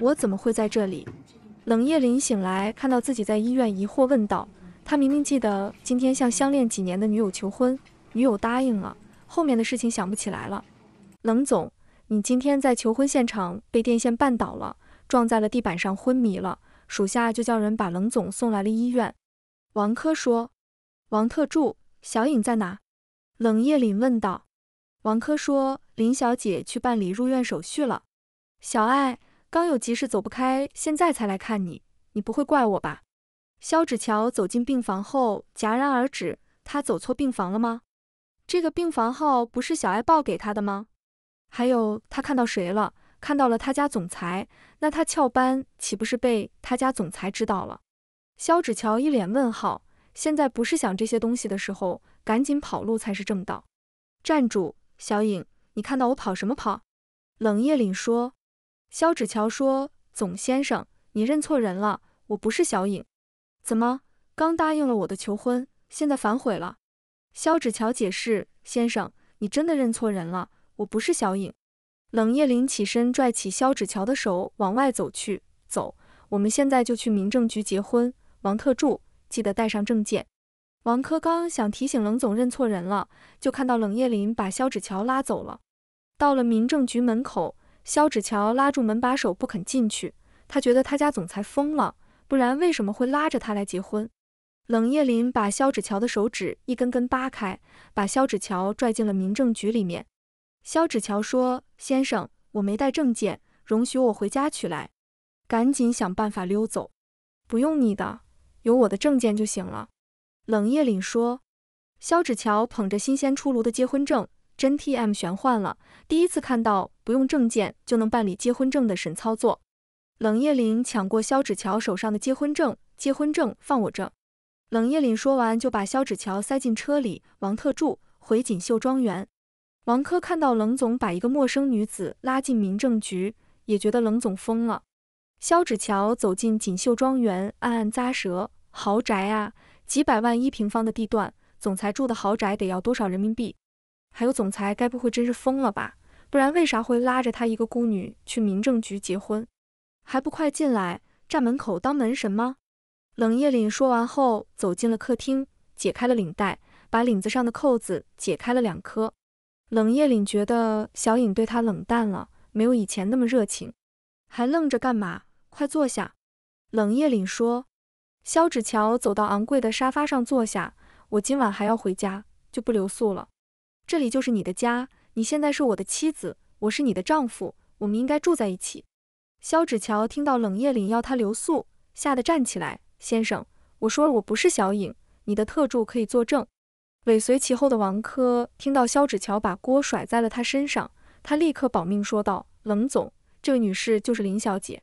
我怎么会在这里？冷夜林醒来，看到自己在医院，疑惑问道。他明明记得今天向相恋几年的女友求婚，女友答应了，后面的事情想不起来了。冷总，你今天在求婚现场被电线绊倒了，撞在了地板上昏迷了，属下就叫人把冷总送来了医院。王科说。王特助，小影在哪？冷夜林问道。王科说，林小姐去办理入院手续了。小爱。刚有急事走不开，现在才来看你，你不会怪我吧？肖芷乔走进病房后戛然而止，他走错病房了吗？这个病房号不是小爱报给他的吗？还有，他看到谁了？看到了他家总裁，那他翘班岂不是被他家总裁知道了？肖芷乔一脸问号，现在不是想这些东西的时候，赶紧跑路才是正道。站住，小影，你看到我跑什么跑？冷夜凛说。肖芷乔说：“总先生，你认错人了，我不是小影。怎么，刚答应了我的求婚，现在反悔了？”肖芷乔解释：“先生，你真的认错人了，我不是小影。”冷夜林起身拽起肖芷乔的手往外走去：“走，我们现在就去民政局结婚。王特助，记得带上证件。”王科刚想提醒冷总认错人了，就看到冷夜林把肖芷乔拉走了。到了民政局门口。肖芷乔拉住门把手不肯进去，他觉得他家总裁疯了，不然为什么会拉着他来结婚？冷夜凛把肖芷乔的手指一根根扒开，把肖芷乔拽进了民政局里面。肖芷乔说：“先生，我没带证件，容许我回家取来，赶紧想办法溜走。不用你的，有我的证件就行了。”冷夜凛说。肖芷乔捧着新鲜出炉的结婚证。真 TM 玄幻了！第一次看到不用证件就能办理结婚证的神操作。冷叶林抢过肖芷乔手上的结婚证，结婚证放我这。冷叶林说完，就把肖芷乔塞进车里。王特助回锦绣庄园。王珂看到冷总把一个陌生女子拉进民政局，也觉得冷总疯了。肖芷乔走进锦绣庄园，暗暗咂舌：豪宅啊，几百万一平方的地段，总裁住的豪宅得要多少人民币？还有总裁，该不会真是疯了吧？不然为啥会拉着他一个孤女去民政局结婚？还不快进来，站门口当门神吗？冷夜凛说完后走进了客厅，解开了领带，把领子上的扣子解开了两颗。冷夜凛觉得小影对他冷淡了，没有以前那么热情。还愣着干嘛？快坐下。冷夜凛说。肖芷乔走到昂贵的沙发上坐下，我今晚还要回家，就不留宿了。这里就是你的家，你现在是我的妻子，我是你的丈夫，我们应该住在一起。肖芷乔听到冷夜凛要他留宿，吓得站起来：“先生，我说了我不是小影，你的特助可以作证。”尾随其后的王珂听到肖芷乔把锅甩在了他身上，他立刻保命说道：“冷总，这位女士就是林小姐。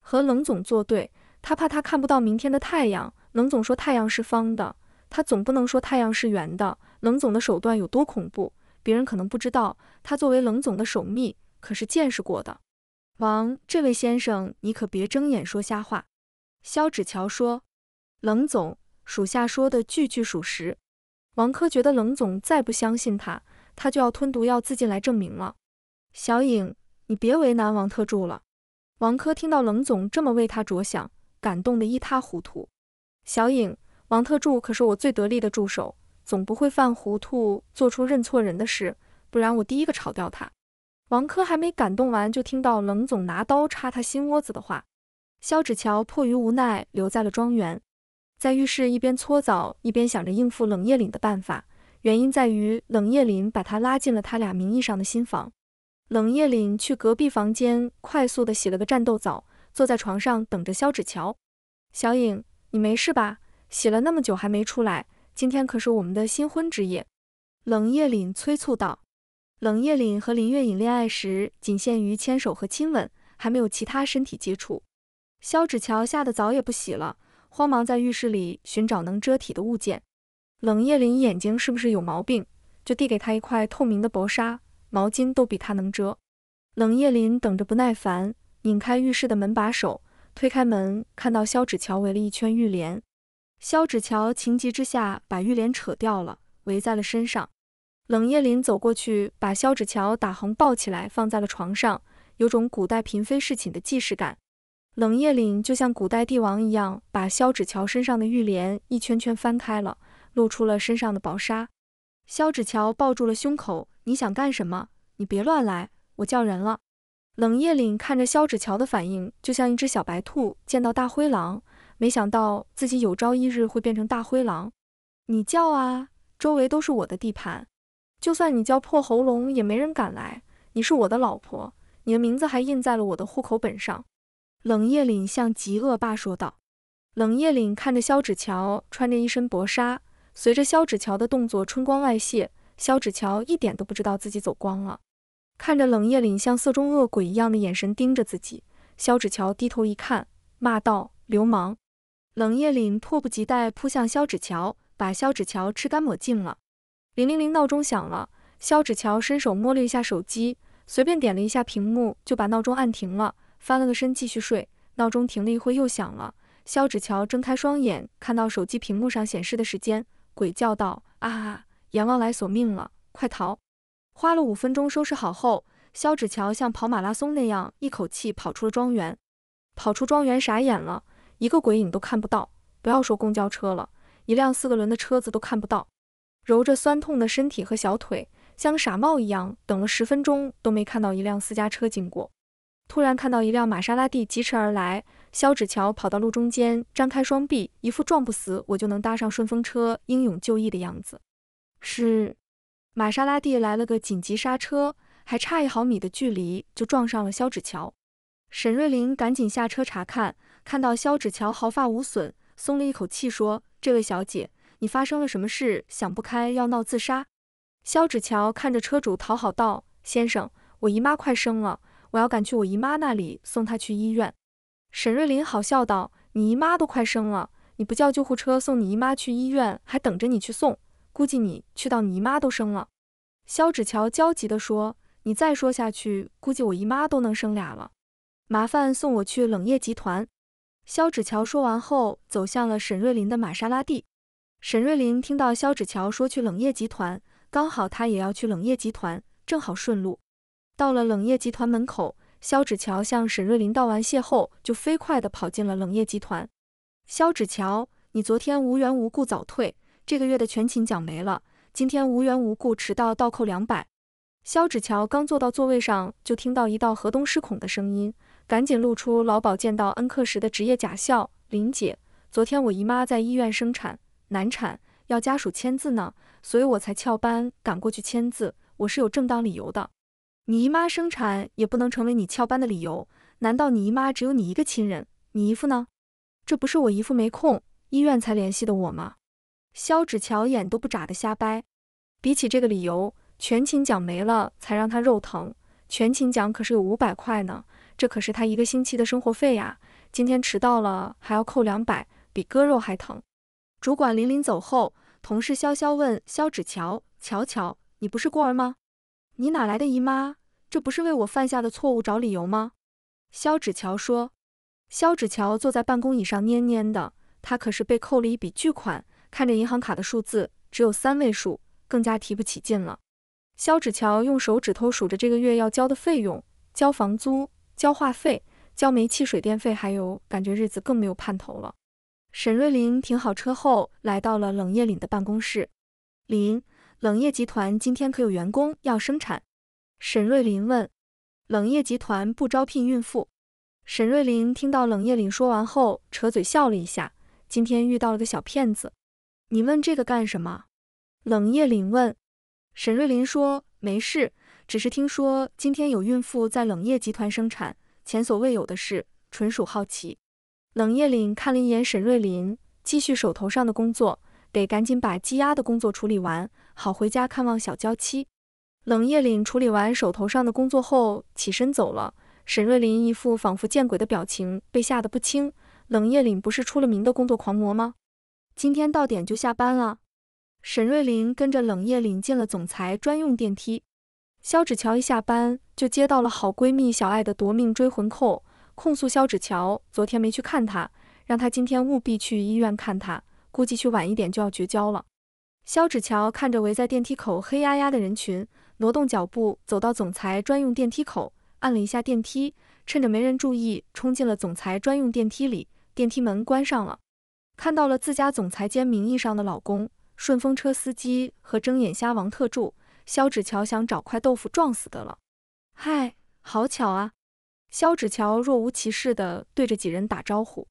和冷总作对，他怕他看不到明天的太阳。冷总说太阳是方的，他总不能说太阳是圆的。”冷总的手段有多恐怖，别人可能不知道，他作为冷总的手秘，可是见识过的。王，这位先生，你可别睁眼说瞎话。”肖芷乔说，“冷总，属下说的句句属实。”王珂觉得冷总再不相信他，他就要吞毒药自尽来证明了。小影，你别为难王特助了。王珂听到冷总这么为他着想，感动得一塌糊涂。小影，王特助可是我最得力的助手。总不会犯糊涂，做出认错人的事，不然我第一个炒掉他。王珂还没感动完，就听到冷总拿刀插他心窝子的话。肖芷乔迫于无奈，留在了庄园，在浴室一边搓澡，一边想着应付冷夜凛的办法。原因在于冷夜凛把他拉进了他俩名义上的新房。冷夜凛去隔壁房间，快速的洗了个战斗澡，坐在床上等着肖芷乔。小影，你没事吧？洗了那么久还没出来。今天可是我们的新婚之夜，冷夜凛催促道。冷夜凛和林月影恋爱时，仅限于牵手和亲吻，还没有其他身体接触。肖芷乔吓得澡也不洗了，慌忙在浴室里寻找能遮体的物件。冷夜凛眼睛是不是有毛病？就递给他一块透明的薄纱毛巾，都比他能遮。冷夜凛等着不耐烦，拧开浴室的门把手，推开门，看到肖芷乔围了一圈浴帘。肖芷乔情急之下把玉莲扯掉了，围在了身上。冷夜凛走过去，把肖芷乔打横抱起来，放在了床上，有种古代嫔妃侍寝的既视感。冷夜凛就像古代帝王一样，把肖芷乔身上的玉莲一圈圈翻开了，露出了身上的薄纱。肖芷乔抱住了胸口：“你想干什么？你别乱来，我叫人了。”冷夜凛看着肖芷乔的反应，就像一只小白兔见到大灰狼。没想到自己有朝一日会变成大灰狼，你叫啊！周围都是我的地盘，就算你叫破喉咙也没人敢来。你是我的老婆，你的名字还印在了我的户口本上。”冷夜凛向极恶霸说道。冷夜凛看着肖芷乔，穿着一身薄纱，随着肖芷乔的动作，春光外泄。肖芷乔一点都不知道自己走光了，看着冷夜凛像色中恶鬼一样的眼神盯着自己，肖芷乔低头一看，骂道：“流氓！”冷夜凛迫不及待扑向肖芷乔，把肖芷乔吃干抹净了。零零零，闹钟响了。肖芷乔伸手摸了一下手机，随便点了一下屏幕，就把闹钟按停了，翻了个身继续睡。闹钟停了一会又响了，肖芷乔睁开双眼，看到手机屏幕上显示的时间，鬼叫道：“啊，阎王来索命了，快逃！”花了五分钟收拾好后，肖芷乔像跑马拉松那样一口气跑出了庄园。跑出庄园，傻眼了。一个鬼影都看不到，不要说公交车了，一辆四个轮的车子都看不到。揉着酸痛的身体和小腿，像傻帽一样等了十分钟都没看到一辆私家车经过。突然看到一辆玛莎拉蒂疾驰而来，肖芷乔跑到路中间，张开双臂，一副撞不死我就能搭上顺风车、英勇就义的样子。是，玛莎拉蒂来了个紧急刹车，还差一毫米的距离就撞上了肖芷乔。沈瑞林赶紧下车查看。看到肖芷乔毫发无损，松了一口气，说：“这位小姐，你发生了什么事？想不开要闹自杀？”肖芷乔看着车主讨好道：“先生，我姨妈快生了，我要赶去我姨妈那里送她去医院。”沈瑞林好笑道：“你姨妈都快生了，你不叫救护车送你姨妈去医院，还等着你去送？估计你去到你姨妈都生了。”肖芷乔焦急地说：“你再说下去，估计我姨妈都能生俩了。麻烦送我去冷业集团。”肖芷乔说完后，走向了沈瑞林的玛莎拉蒂。沈瑞林听到肖芷乔说去冷业集团，刚好他也要去冷业集团，正好顺路。到了冷业集团门口，肖芷乔向沈瑞林道完谢后，就飞快地跑进了冷业集团。肖芷乔，你昨天无缘无故早退，这个月的全勤奖没了。今天无缘无故迟到，倒扣两百。肖芷乔刚坐到座位上，就听到一道河东失吼的声音。赶紧露出老鸨见到恩客时的职业假笑，林姐，昨天我姨妈在医院生产难产，要家属签字呢，所以我才翘班赶过去签字，我是有正当理由的。你姨妈生产也不能成为你翘班的理由，难道你姨妈只有你一个亲人？你姨夫呢？这不是我姨夫没空，医院才联系的我吗？肖指乔眼都不眨的瞎掰，比起这个理由，全勤奖没了才让他肉疼，全勤奖可是有五百块呢。这可是他一个星期的生活费呀！今天迟到了，还要扣两百，比割肉还疼。主管林林走后，同事潇潇问肖芷乔：“乔乔，你不是孤儿吗？你哪来的姨妈？这不是为我犯下的错误找理由吗？”肖芷乔说。肖芷乔坐在办公椅上，蔫蔫的。他可是被扣了一笔巨款，看着银行卡的数字只有三位数，更加提不起劲了。肖芷乔用手指头数着这个月要交的费用，交房租。交话费、交煤气、水电费，还有感觉日子更没有盼头了。沈瑞林停好车后，来到了冷叶岭的办公室。林，冷业集团今天可有员工要生产？沈瑞林问。冷业集团不招聘孕妇。沈瑞林听到冷叶岭说完后，扯嘴笑了一下。今天遇到了个小骗子。你问这个干什么？冷叶岭问。沈瑞林说没事。只是听说今天有孕妇在冷夜集团生产，前所未有的事，纯属好奇。冷夜凛看了一眼沈瑞林，继续手头上的工作，得赶紧把积压的工作处理完，好回家看望小娇妻。冷夜凛处理完手头上的工作后，起身走了。沈瑞林一副仿佛见鬼的表情，被吓得不轻。冷夜凛不是出了名的工作狂魔吗？今天到点就下班了。沈瑞林跟着冷夜凛进了总裁专用电梯。肖芷乔一下班就接到了好闺蜜小爱的夺命追魂扣，控诉肖芷乔昨天没去看她，让她今天务必去医院看她，估计去晚一点就要绝交了。肖芷乔看着围在电梯口黑压压的人群，挪动脚步走到总裁专用电梯口，按了一下电梯，趁着没人注意，冲进了总裁专用电梯里，电梯门关上了，看到了自家总裁兼名义上的老公顺风车司机和睁眼瞎王特助。肖芷乔想找块豆腐撞死的了，嗨，好巧啊！肖芷乔若无其事地对着几人打招呼。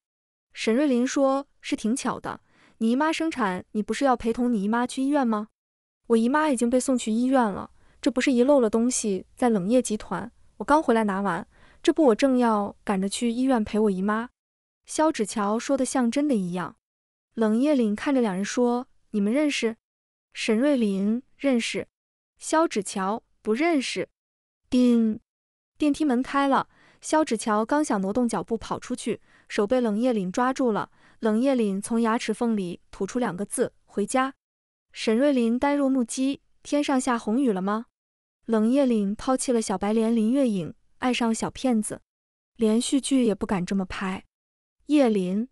沈瑞林说：“是挺巧的，你姨妈生产，你不是要陪同你姨妈去医院吗？”“我姨妈已经被送去医院了，这不是遗漏了东西在冷夜集团，我刚回来拿完，这不我正要赶着去医院陪我姨妈。”肖芷乔说的像真的一样。冷夜凛看着两人说：“你们认识？”沈瑞林认识。肖芷乔不认识。叮，电梯门开了。肖芷乔刚想挪动脚步跑出去，手被冷叶凛抓住了。冷叶凛从牙齿缝里吐出两个字：“回家。”沈瑞林呆若木鸡。天上下红雨了吗？冷叶凛抛弃了小白莲林月影，爱上小骗子，连续剧也不敢这么拍。叶琳，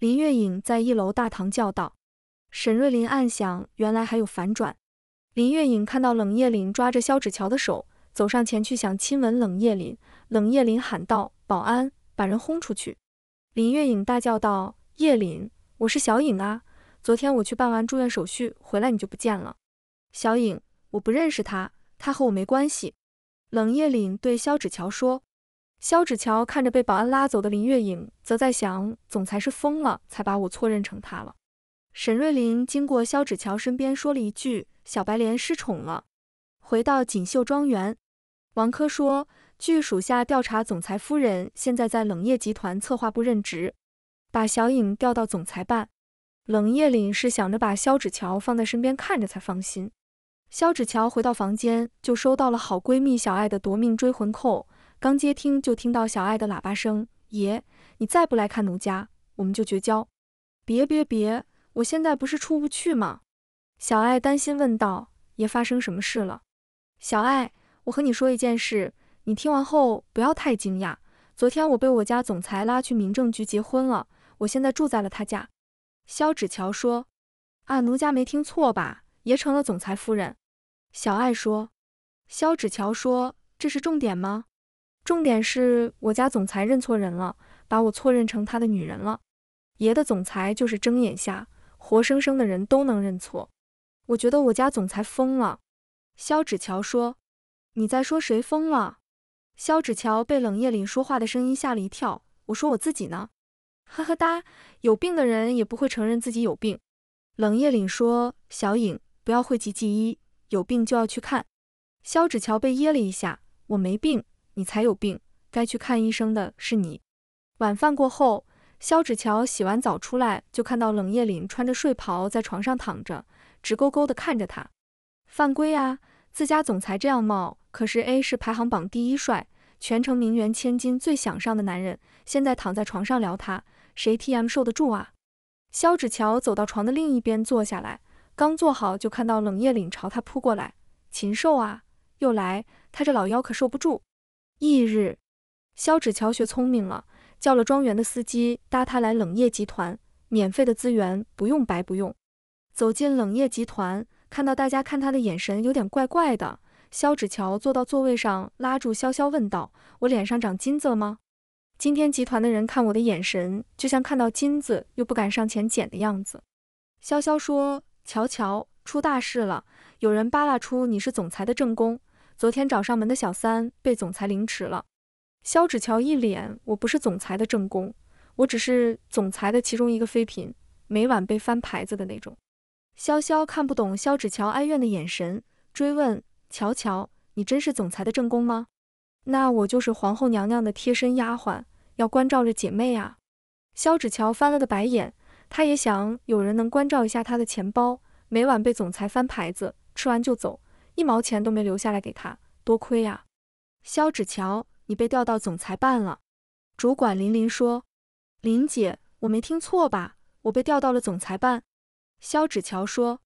林月影在一楼大堂叫道。沈瑞林暗想：原来还有反转。林月影看到冷夜凛抓着肖芷乔的手，走上前去想亲吻冷夜凛。冷夜凛喊道：“保安，把人轰出去！”林月影大叫道：“叶凛，我是小影啊！昨天我去办完住院手续回来，你就不见了。”小影，我不认识他，他和我没关系。”冷夜凛对肖芷乔说。肖芷乔看着被保安拉走的林月影，则在想：总裁是疯了，才把我错认成他了。沈瑞林经过肖芷乔身边，说了一句：“小白莲失宠了。”回到锦绣庄园，王珂说：“据属下调查，总裁夫人现在在冷夜集团策划部任职，把小影调到总裁办。”冷夜凛是想着把肖芷乔放在身边看着才放心。肖芷乔回到房间，就收到了好闺蜜小爱的夺命追魂扣，刚接听就听到小爱的喇叭声：“爷，你再不来看奴家，我们就绝交！”别别别！我现在不是出不去吗？小爱担心问道：“爷发生什么事了？”小爱，我和你说一件事，你听完后不要太惊讶。昨天我被我家总裁拉去民政局结婚了，我现在住在了他家。肖芷乔说：“啊，奴家没听错吧？爷成了总裁夫人？”小爱说：“肖芷乔说这是重点吗？重点是我家总裁认错人了，把我错认成他的女人了。爷的总裁就是睁眼瞎。”活生生的人都能认错，我觉得我家总裁疯了。肖芷乔说：“你在说谁疯了？”肖芷乔被冷夜凛说话的声音吓了一跳。我说：“我自己呢？”呵呵哒，有病的人也不会承认自己有病。冷夜凛说：“小影，不要讳疾忌医，有病就要去看。”肖芷乔被噎了一下：“我没病，你才有病，该去看医生的是你。”晚饭过后。肖芷乔洗完澡出来，就看到冷夜凛穿着睡袍在床上躺着，直勾勾地看着他。犯规啊！自家总裁这样冒，可是 A 市排行榜第一帅，全城名媛千金最想上的男人，现在躺在床上撩他，谁 T M 受得住啊？肖芷乔走到床的另一边坐下来，刚坐好就看到冷夜凛朝他扑过来。禽兽啊！又来，他这老腰可受不住。翌日，肖芷乔学聪明了。叫了庄园的司机搭他来冷夜集团，免费的资源不用白不用。走进冷夜集团，看到大家看他的眼神有点怪怪的。肖芷乔坐到座位上，拉住潇潇问道：“我脸上长金子吗？今天集团的人看我的眼神，就像看到金子又不敢上前捡的样子。”潇潇说：“乔乔，出大事了，有人扒拉出你是总裁的正宫，昨天找上门的小三被总裁凌迟了。”肖芷乔一脸：“我不是总裁的正宫，我只是总裁的其中一个妃嫔，每晚被翻牌子的那种。”潇潇看不懂肖芷乔哀怨的眼神，追问：“乔乔，你真是总裁的正宫吗？那我就是皇后娘娘的贴身丫鬟，要关照着姐妹啊。”肖芷乔翻了个白眼，她也想有人能关照一下她的钱包，每晚被总裁翻牌子，吃完就走，一毛钱都没留下来给她，多亏啊！肖芷乔。你被调到总裁办了，主管林林说：“林姐，我没听错吧？我被调到了总裁办。”肖芷乔说：“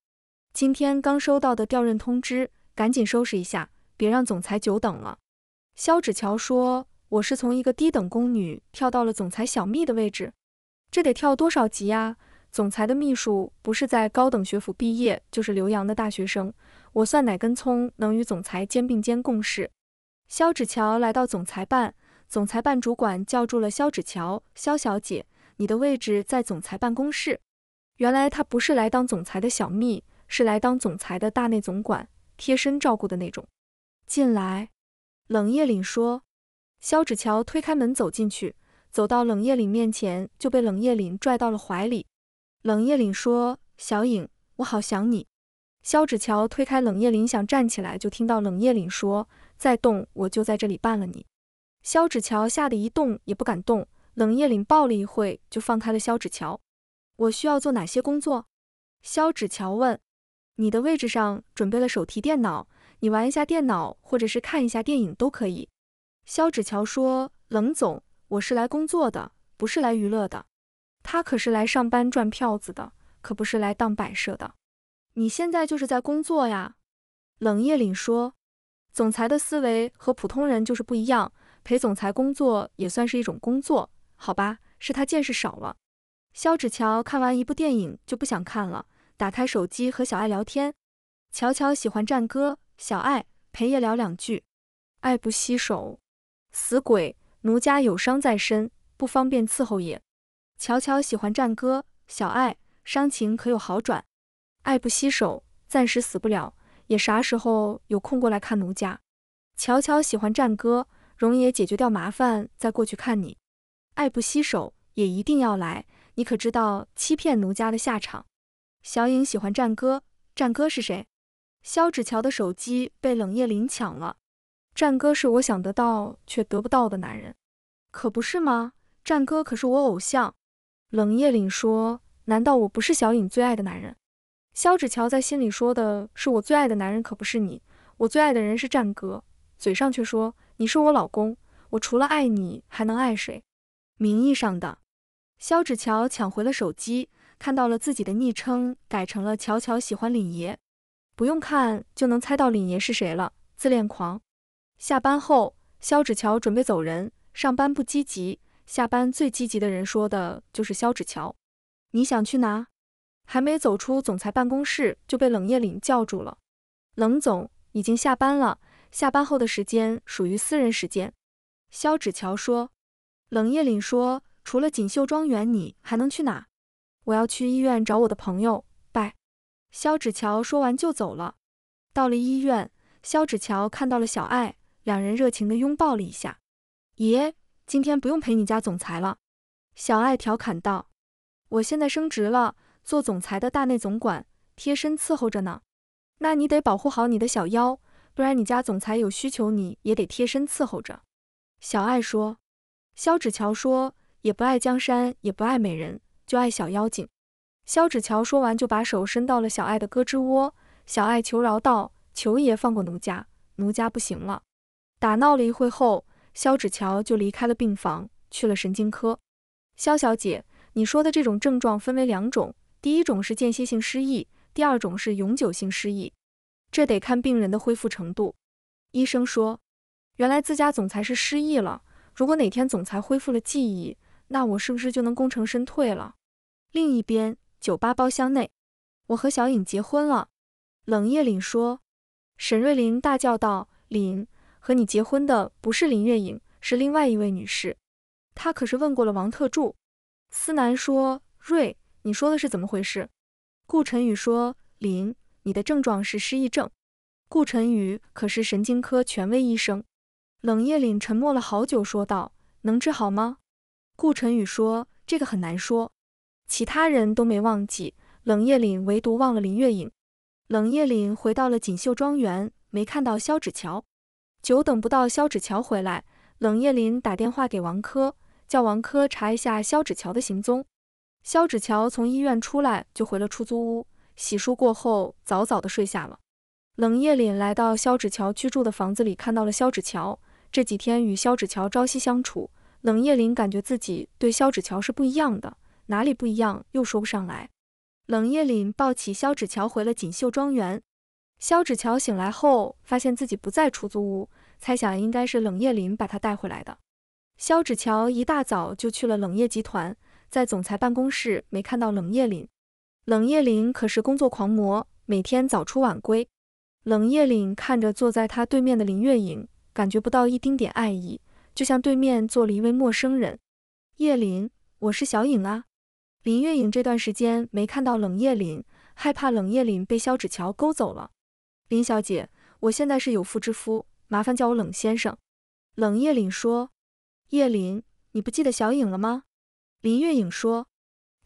今天刚收到的调任通知，赶紧收拾一下，别让总裁久等了。”肖芷乔说：“我是从一个低等宫女跳到了总裁小蜜的位置，这得跳多少级呀？总裁的秘书不是在高等学府毕业，就是留洋的大学生，我算哪根葱能与总裁肩并肩共事？”肖芷乔来到总裁办，总裁办主管叫住了肖芷乔：“肖小姐，你的位置在总裁办公室。”原来他不是来当总裁的小蜜，是来当总裁的大内总管，贴身照顾的那种。进来，冷夜凛说。肖芷乔推开门走进去，走到冷夜凛面前就被冷夜凛拽到了怀里。冷夜凛说：“小影，我好想你。”肖芷乔推开冷夜凛想站起来，就听到冷夜凛说。再动，我就在这里办了你。肖芷乔吓得一动也不敢动。冷夜凛抱了一会，就放开了肖芷乔。我需要做哪些工作？肖芷乔问。你的位置上准备了手提电脑，你玩一下电脑，或者是看一下电影都可以。肖芷乔说：“冷总，我是来工作的，不是来娱乐的。他可是来上班赚票子的，可不是来当摆设的。你现在就是在工作呀。”冷夜凛说。总裁的思维和普通人就是不一样，陪总裁工作也算是一种工作，好吧，是他见识少了。肖芷乔看完一部电影就不想看了，打开手机和小爱聊天。乔乔喜欢战歌，小爱陪爷聊两句。爱不洗手，死鬼，奴家有伤在身，不方便伺候爷。乔乔喜欢战歌，小爱伤情可有好转？爱不洗手，暂时死不了。也啥时候有空过来看奴家？乔乔喜欢战哥，容爷解决掉麻烦再过去看你。爱不洗手也一定要来，你可知道欺骗奴家的下场？小影喜欢战哥，战哥是谁？肖芷乔的手机被冷夜凛抢了。战哥是我想得到却得不到的男人，可不是吗？战哥可是我偶像。冷夜凛说：“难道我不是小影最爱的男人？”肖芷乔在心里说的是：“我最爱的男人可不是你，我最爱的人是战哥。”嘴上却说：“你是我老公，我除了爱你还能爱谁？”名义上的肖芷乔抢回了手机，看到了自己的昵称改成了“乔乔喜欢李爷”，不用看就能猜到李爷是谁了——自恋狂。下班后，肖芷乔准备走人，上班不积极，下班最积极的人说的就是肖芷乔。你想去哪？还没走出总裁办公室，就被冷夜凛叫住了。冷总已经下班了，下班后的时间属于私人时间。肖芷乔说。冷夜凛说，除了锦绣庄园，你还能去哪？我要去医院找我的朋友。拜。肖芷乔说完就走了。到了医院，肖芷乔看到了小爱，两人热情的拥抱了一下。爷，今天不用陪你家总裁了。小爱调侃道。我现在升职了。做总裁的大内总管，贴身伺候着呢。那你得保护好你的小妖，不然你家总裁有需求，你也得贴身伺候着。小爱说，肖芷乔说，也不爱江山，也不爱美人，就爱小妖精。肖芷乔说完，就把手伸到了小爱的胳肢窝。小爱求饶道：“求爷放过奴家，奴家不行了。”打闹了一会后，肖芷乔就离开了病房，去了神经科。肖小姐，你说的这种症状分为两种。第一种是间歇性失忆，第二种是永久性失忆，这得看病人的恢复程度。医生说，原来自家总裁是失忆了。如果哪天总裁恢复了记忆，那我是不是就能功成身退了？另一边，酒吧包厢内，我和小影结婚了。冷夜凛说，沈瑞林大叫道：“凛，和你结婚的不是林月影，是另外一位女士。她可是问过了王特助。”思南说：“瑞。”你说的是怎么回事？顾晨宇说：“林，你的症状是失忆症。”顾晨宇可是神经科权威医生。冷夜凛沉默了好久，说道：“能治好吗？”顾晨宇说：“这个很难说。”其他人都没忘记冷夜凛，唯独忘了林月影。冷夜凛回到了锦绣庄园，没看到肖芷乔。久等不到肖芷乔回来，冷夜凛打电话给王珂，叫王珂查一下肖芷乔的行踪。肖芷乔从医院出来就回了出租屋，洗漱过后早早的睡下了。冷叶林来到肖芷乔居住的房子里，看到了肖芷乔。这几天与肖芷乔朝夕相处，冷叶林感觉自己对肖芷乔是不一样的，哪里不一样又说不上来。冷叶林抱起肖芷乔回了锦绣庄园。肖芷乔醒来后发现自己不在出租屋，猜想应该是冷叶林把他带回来的。肖芷乔一大早就去了冷叶集团。在总裁办公室没看到冷夜林，冷夜林可是工作狂魔，每天早出晚归。冷夜林看着坐在他对面的林月影，感觉不到一丁点爱意，就像对面坐了一位陌生人。叶林，我是小影啊。林月影这段时间没看到冷夜林，害怕冷夜林被肖芷乔勾走了。林小姐，我现在是有妇之夫，麻烦叫我冷先生。冷夜林说，叶林，你不记得小影了吗？林月影说：“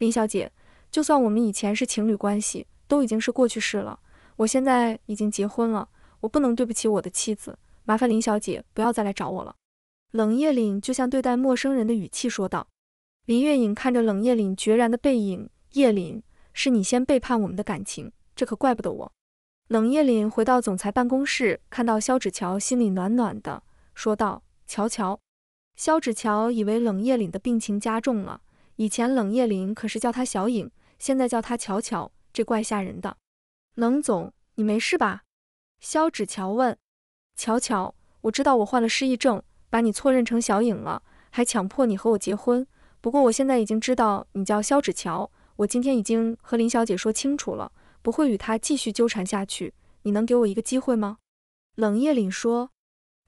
林小姐，就算我们以前是情侣关系，都已经是过去式了。我现在已经结婚了，我不能对不起我的妻子。麻烦林小姐不要再来找我了。”冷夜凛就像对待陌生人的语气说道。林月影看着冷夜凛决然的背影，夜凛，是你先背叛我们的感情，这可怪不得我。冷夜凛回到总裁办公室，看到肖芷乔，心里暖暖的，说道：“乔乔。”肖芷乔以为冷夜凛的病情加重了。以前冷夜凛可是叫他小影，现在叫他巧巧，这怪吓人的。冷总，你没事吧？肖芷乔问。巧巧，我知道我患了失忆症，把你错认成小影了，还强迫你和我结婚。不过我现在已经知道你叫肖芷乔，我今天已经和林小姐说清楚了，不会与她继续纠缠下去。你能给我一个机会吗？冷夜凛说。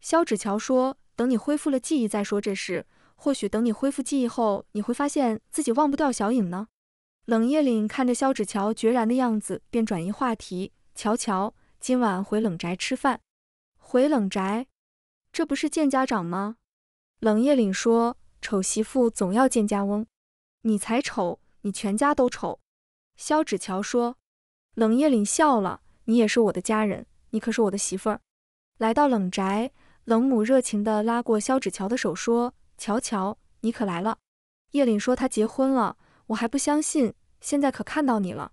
肖芷乔说，等你恢复了记忆再说这事。或许等你恢复记忆后，你会发现自己忘不掉小影呢。冷夜凛看着肖芷乔决然的样子，便转移话题：“乔乔，今晚回冷宅吃饭。”“回冷宅？这不是见家长吗？”冷夜凛说：“丑媳妇总要见家翁。”“你才丑，你全家都丑。”肖芷乔说。冷夜凛笑了：“你也是我的家人，你可是我的媳妇儿。”来到冷宅，冷母热情地拉过肖芷乔的手说。乔乔，你可来了！叶凛说他结婚了，我还不相信，现在可看到你了。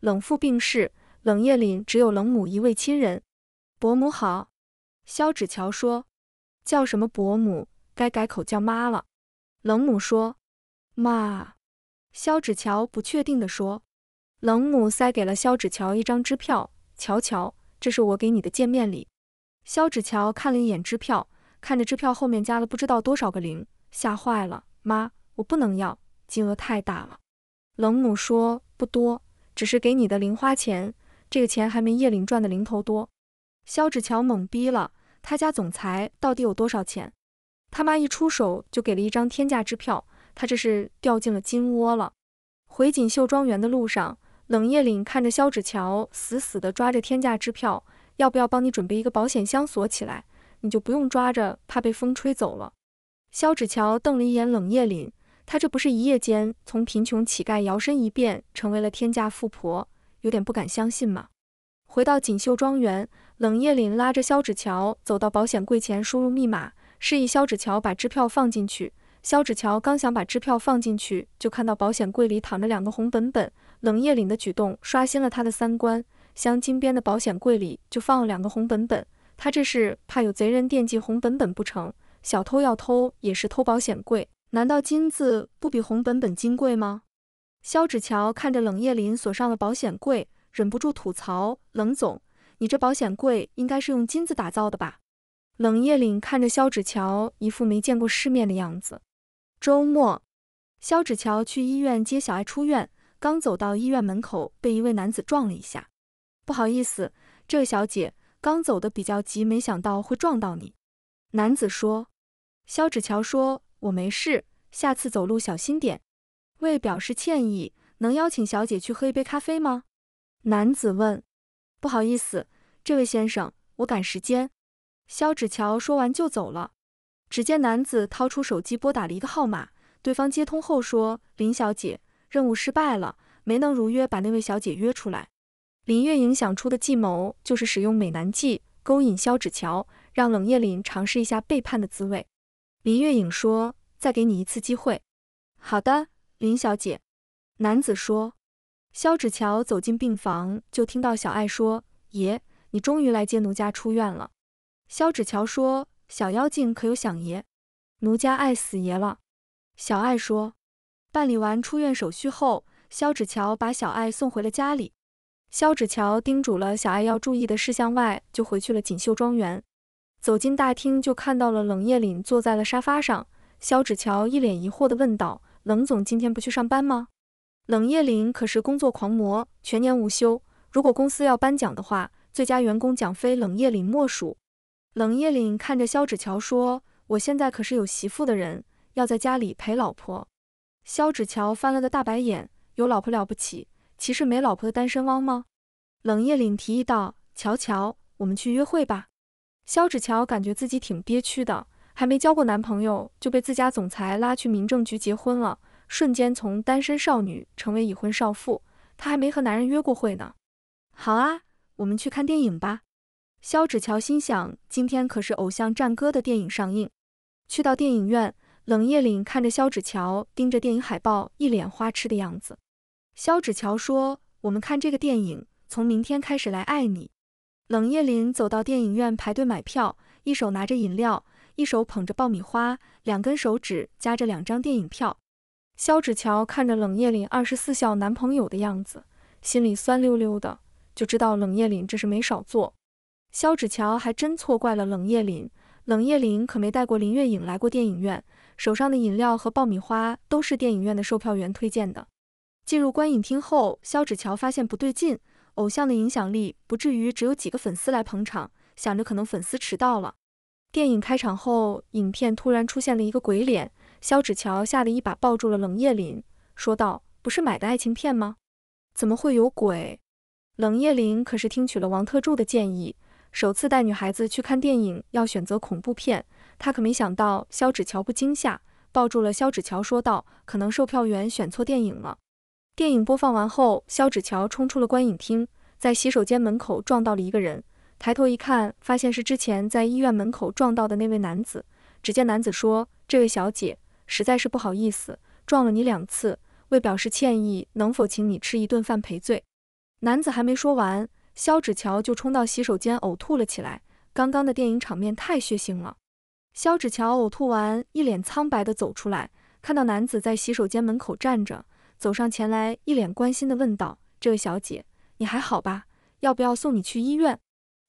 冷父病逝，冷叶凛只有冷母一位亲人。伯母好，肖芷乔说。叫什么伯母？该改口叫妈了。冷母说。妈。肖芷乔不确定地说。冷母塞给了肖芷乔一张支票。乔乔，这是我给你的见面礼。肖芷乔看了一眼支票。看着支票后面加了不知道多少个零，吓坏了。妈，我不能要，金额太大了。冷母说不多，只是给你的零花钱，这个钱还没叶岭赚的零头多。肖志乔懵逼了，他家总裁到底有多少钱？他妈一出手就给了一张天价支票，他这是掉进了金窝了。回锦绣庄园的路上，冷叶岭看着肖志乔死死地抓着天价支票，要不要帮你准备一个保险箱锁起来？你就不用抓着怕被风吹走了。肖芷乔瞪了一眼冷夜凛，他这不是一夜间从贫穷乞丐摇身一变成为了天价富婆，有点不敢相信吗？回到锦绣庄园，冷夜凛拉着肖芷乔走到保险柜前，输入密码，示意肖芷乔把支票放进去。肖芷乔刚想把支票放进去，就看到保险柜里躺着两个红本本。冷夜凛的举动刷新了他的三观，镶金边的保险柜里就放了两个红本本。他这是怕有贼人惦记红本本不成？小偷要偷也是偷保险柜，难道金子不比红本本金贵吗？肖芷乔看着冷叶林锁上了保险柜，忍不住吐槽：“冷总，你这保险柜应该是用金子打造的吧？”冷叶林看着肖芷乔，一副没见过世面的样子。周末，肖芷乔去医院接小爱出院，刚走到医院门口，被一位男子撞了一下。不好意思，这位小姐。刚走的比较急，没想到会撞到你。”男子说。肖芷乔说：“我没事，下次走路小心点。”为表示歉意，能邀请小姐去喝一杯咖啡吗？”男子问。“不好意思，这位先生，我赶时间。”肖芷乔说完就走了。只见男子掏出手机拨打了一个号码，对方接通后说：“林小姐，任务失败了，没能如约把那位小姐约出来。”林月影想出的计谋就是使用美男计勾引肖芷乔，让冷夜凛尝试一下背叛的滋味。林月影说：“再给你一次机会。”好的，林小姐。”男子说。肖芷乔走进病房，就听到小艾说：“爷，你终于来接奴家出院了。”肖芷乔说：“小妖精可有想爷？奴家爱死爷了。”小艾说。办理完出院手续后，肖芷乔把小艾送回了家里。肖芷乔叮嘱了小艾要注意的事项外，就回去了锦绣庄园。走进大厅，就看到了冷夜凛坐在了沙发上。肖芷乔一脸疑惑地问道：“冷总，今天不去上班吗？”冷夜凛可是工作狂魔，全年无休。如果公司要颁奖的话，最佳员工奖非冷夜凛莫属。冷夜凛看着肖芷乔说：“我现在可是有媳妇的人，要在家里陪老婆。”肖芷乔翻了个大白眼：“有老婆了不起？”其实没老婆的单身汪吗？冷夜凛提议道：“乔乔，我们去约会吧。”肖芷乔感觉自己挺憋屈的，还没交过男朋友就被自家总裁拉去民政局结婚了，瞬间从单身少女成为已婚少妇。她还没和男人约过会呢。好啊，我们去看电影吧。肖芷乔心想，今天可是偶像战歌的电影上映。去到电影院，冷夜凛看着肖芷乔盯着电影海报，一脸花痴的样子。肖芷乔说：“我们看这个电影，从明天开始来爱你。”冷叶林走到电影院排队买票，一手拿着饮料，一手捧着爆米花，两根手指夹着两张电影票。肖芷乔看着冷叶林二十四孝男朋友的样子，心里酸溜溜的，就知道冷叶林这是没少做。肖芷乔还真错怪了冷叶林，冷叶林可没带过林月影来过电影院，手上的饮料和爆米花都是电影院的售票员推荐的。进入观影厅后，肖芷乔发现不对劲，偶像的影响力不至于只有几个粉丝来捧场。想着可能粉丝迟到了。电影开场后，影片突然出现了一个鬼脸，肖芷乔吓得一把抱住了冷叶林，说道：“不是买的爱情片吗？怎么会有鬼？”冷叶林可是听取了王特助的建议，首次带女孩子去看电影要选择恐怖片。他可没想到肖芷乔不惊吓，抱住了肖芷乔说道：“可能售票员选错电影了。”电影播放完后，肖芷乔冲出了观影厅，在洗手间门口撞到了一个人。抬头一看，发现是之前在医院门口撞到的那位男子。只见男子说：“这位小姐，实在是不好意思，撞了你两次，为表示歉意，能否请你吃一顿饭赔罪？”男子还没说完，肖芷乔就冲到洗手间呕吐了起来。刚刚的电影场面太血腥了。肖芷乔呕吐完，一脸苍白地走出来，看到男子在洗手间门口站着。走上前来，一脸关心地问道：“这位小姐，你还好吧？要不要送你去医院？”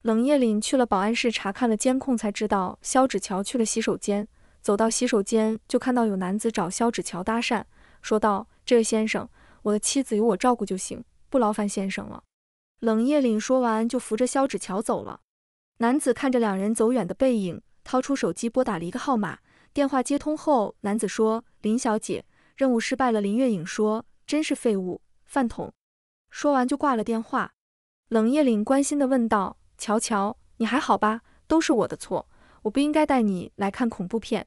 冷夜凛去了保安室查看了监控，才知道肖芷乔去了洗手间。走到洗手间，就看到有男子找肖芷乔搭讪，说道：“这位先生，我的妻子有我照顾就行，不劳烦先生了。”冷夜凛说完，就扶着肖芷乔走了。男子看着两人走远的背影，掏出手机拨打了一个号码。电话接通后，男子说：“林小姐。”任务失败了，林月影说：“真是废物，饭桶。”说完就挂了电话。冷夜凛关心地问道：“乔乔，你还好吧？都是我的错，我不应该带你来看恐怖片。”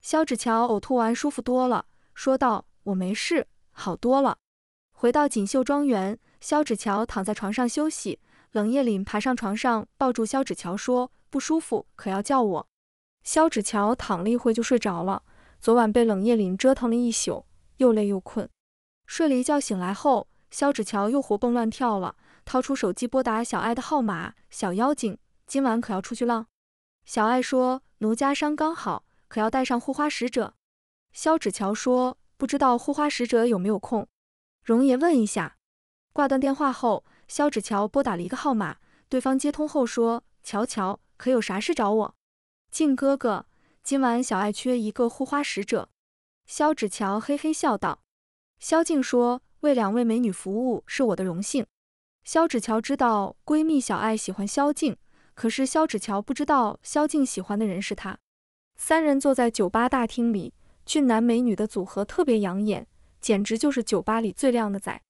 肖芷乔呕吐完舒服多了，说道：“我没事，好多了。”回到锦绣庄园，肖芷乔躺在床上休息。冷夜凛爬上床上，抱住肖芷乔说：“不舒服可要叫我。”肖芷乔躺了一会就睡着了。昨晚被冷夜凛折腾了一宿。又累又困，睡了一觉醒来后，肖芷乔又活蹦乱跳了。掏出手机拨打小爱的号码：“小妖精，今晚可要出去浪？”小爱说：“奴家伤刚好，可要带上护花使者。”肖芷乔说：“不知道护花使者有没有空，容爷问一下。”挂断电话后，肖芷乔拨打了一个号码，对方接通后说：“乔乔，可有啥事找我？”“靖哥哥，今晚小爱缺一个护花使者。”肖芷乔嘿嘿笑道：“萧静说，为两位美女服务是我的荣幸。”肖芷乔知道闺蜜小爱喜欢萧静，可是肖芷乔不知道萧静喜欢的人是她。三人坐在酒吧大厅里，俊男美女的组合特别养眼，简直就是酒吧里最靓的仔。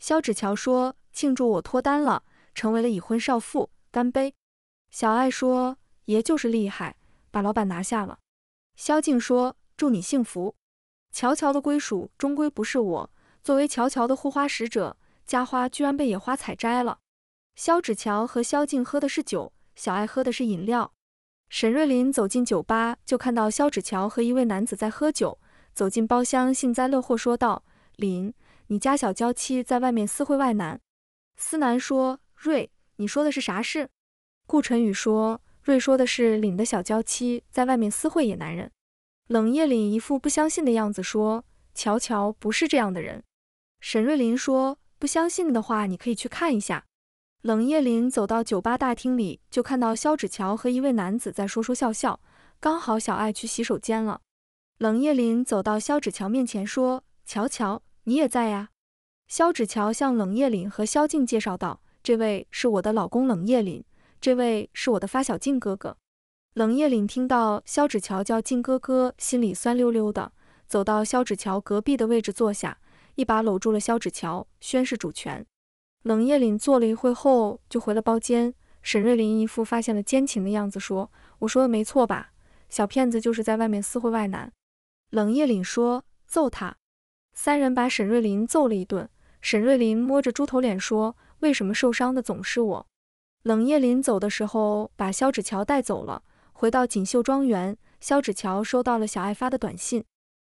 肖芷乔说：“庆祝我脱单了，成为了已婚少妇，干杯！”小爱说：“爷就是厉害，把老板拿下了。”萧静说：“祝你幸福。”乔乔的归属终归不是我。作为乔乔的护花使者，家花居然被野花采摘了。肖芷乔和肖静喝的是酒，小爱喝的是饮料。沈瑞林走进酒吧，就看到肖芷乔和一位男子在喝酒。走进包厢，幸灾乐祸说道：“林，你家小娇妻在外面私会外男。”思南说：“瑞，你说的是啥事？”顾晨宇说：“瑞说的是，林的小娇妻在外面私会野男人。”冷叶林一副不相信的样子说：“乔乔不是这样的人。”沈瑞林说：“不相信的话，你可以去看一下。”冷叶林走到酒吧大厅里，就看到肖芷乔和一位男子在说说笑笑。刚好小艾去洗手间了。冷叶林走到肖芷乔面前说：“乔乔，你也在呀？”肖芷乔向冷叶林和肖静介绍道：“这位是我的老公冷叶林，这位是我的发小静哥哥。”冷夜凛听到肖芷乔叫靖哥哥，心里酸溜溜的，走到肖芷乔隔壁的位置坐下，一把搂住了肖芷乔，宣誓主权。冷夜凛坐了一会后，就回了包间。沈瑞林一副发现了奸情的样子，说：“我说的没错吧？小骗子就是在外面私会外男。”冷夜凛说：“揍他！”三人把沈瑞林揍了一顿。沈瑞林摸着猪头脸说：“为什么受伤的总是我？”冷夜凛走的时候，把肖芷乔带走了。回到锦绣庄园，肖芷乔收到了小爱发的短信。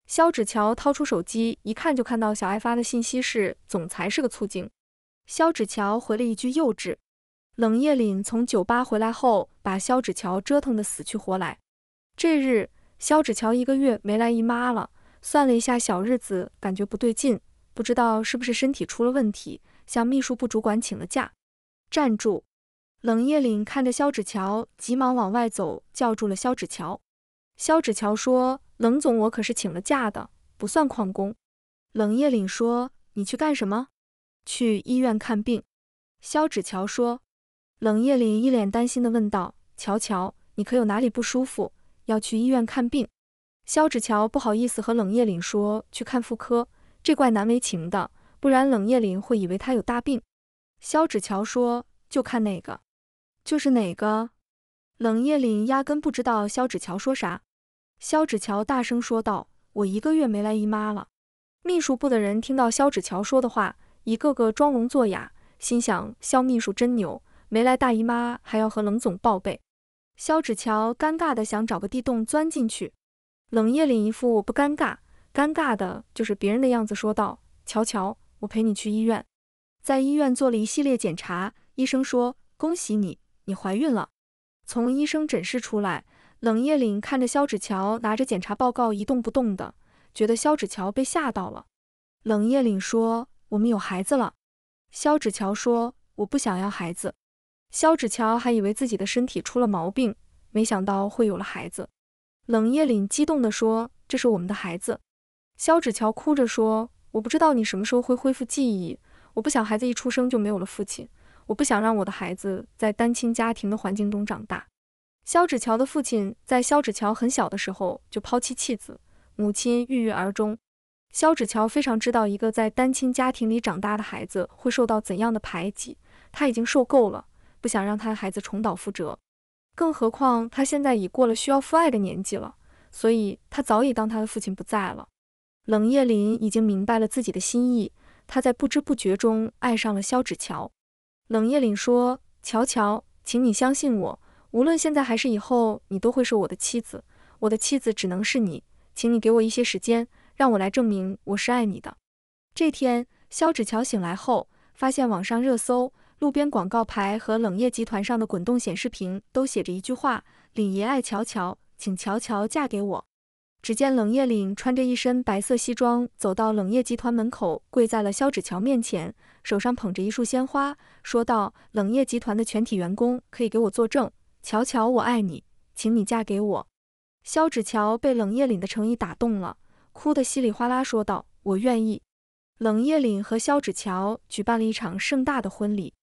肖芷乔掏出手机，一看就看到小爱发的信息是：“总裁是个醋精。”肖芷乔回了一句：“幼稚。”冷夜凛从酒吧回来后，把肖芷乔折腾得死去活来。这日，肖芷乔一个月没来姨妈了，算了一下小日子，感觉不对劲，不知道是不是身体出了问题，向秘书部主管请了假。站住！冷夜凛看着肖芷乔，急忙往外走，叫住了肖芷乔。肖芷乔说：“冷总，我可是请了假的，不算旷工。”冷夜凛说：“你去干什么？”“去医院看病。”肖芷乔说。冷夜凛一脸担心的问道：“乔乔，你可有哪里不舒服？要去医院看病？”肖芷乔不好意思和冷夜凛说去看妇科，这怪难为情的，不然冷夜凛会以为他有大病。肖芷乔说：“就看那个。”就是哪个？冷夜凛压根不知道肖芷乔说啥。肖芷乔大声说道：“我一个月没来姨妈了。”秘书部的人听到肖芷乔说的话，一个个装聋作哑，心想：肖秘书真牛，没来大姨妈还要和冷总报备。肖芷乔尴尬的想找个地洞钻进去。冷夜凛一副我不尴尬，尴尬的就是别人的样子，说道：“乔乔，我陪你去医院。”在医院做了一系列检查，医生说：“恭喜你。”你怀孕了，从医生诊室出来，冷夜岭看着肖芷乔拿着检查报告一动不动的，觉得肖芷乔被吓到了。冷夜岭说：“我们有孩子了。”肖芷乔说：“我不想要孩子。”肖芷乔还以为自己的身体出了毛病，没想到会有了孩子。冷夜岭激动地说：“这是我们的孩子。”肖芷乔哭着说：“我不知道你什么时候会恢复记忆，我不想孩子一出生就没有了父亲。”我不想让我的孩子在单亲家庭的环境中长大。肖芷乔的父亲在肖芷乔很小的时候就抛弃弃子，母亲郁郁而终。肖芷乔非常知道一个在单亲家庭里长大的孩子会受到怎样的排挤，他已经受够了，不想让他的孩子重蹈覆辙。更何况他现在已过了需要父爱的年纪了，所以他早已当他的父亲不在了。冷夜林已经明白了自己的心意，他在不知不觉中爱上了肖芷乔。冷夜凛说：“乔乔，请你相信我，无论现在还是以后，你都会是我的妻子。我的妻子只能是你，请你给我一些时间，让我来证明我是爱你的。”这天，肖芷乔醒来后，发现网上热搜、路边广告牌和冷夜集团上的滚动显示屏都写着一句话：“凛爷爱乔乔，请乔乔嫁给我。”只见冷夜凛穿着一身白色西装，走到冷夜集团门口，跪在了肖芷乔面前。手上捧着一束鲜花，说道：“冷夜集团的全体员工可以给我作证，乔乔，我爱你，请你嫁给我。”肖芷乔被冷夜凛的诚意打动了，哭得稀里哗啦，说道：“我愿意。”冷夜凛和肖芷乔举办了一场盛大的婚礼。